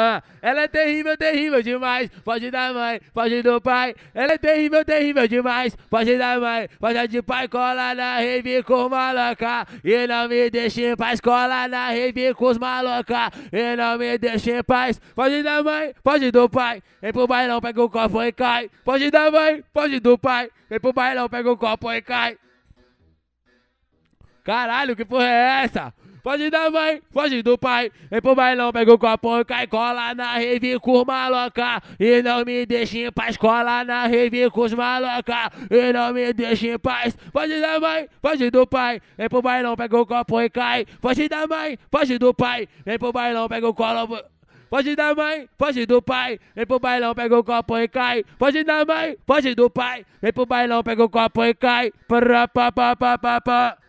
Ah, ela é terrível, terrível demais. Foge da mãe, foge do pai. Ela é terrível, terrível demais. Foge da mãe, foge de pai. Cola na rave com os maloca. E não me deixe em paz. Cola na rave com os maloca. E não me deixe em paz. Foge da mãe, foge do pai. Vem pro bailão, pega o copo e cai. Foge da mãe, foge do pai. Vem pro bailão, pega o copo e cai. Caralho, que porra é essa? foge da mãe, foge do pai. Vem pro bailão, pega o copo e cai cola na rave com os maloca. E não me deixe em paz, cola na rave com os maloca. E não me deixe em paz, foge da mãe, foge do pai. Vem pro bailão, pega o copo e cai. Foge da mãe, foge do pai. Vem pro bailão, pega o colo. Foge da mãe, foge do pai, vem pro bailão, pega o copo e cai. Foge da mãe, foge do pai, vem pro bailão, pega o copo e cai. Pará, pá, pá, pá, pá, pá.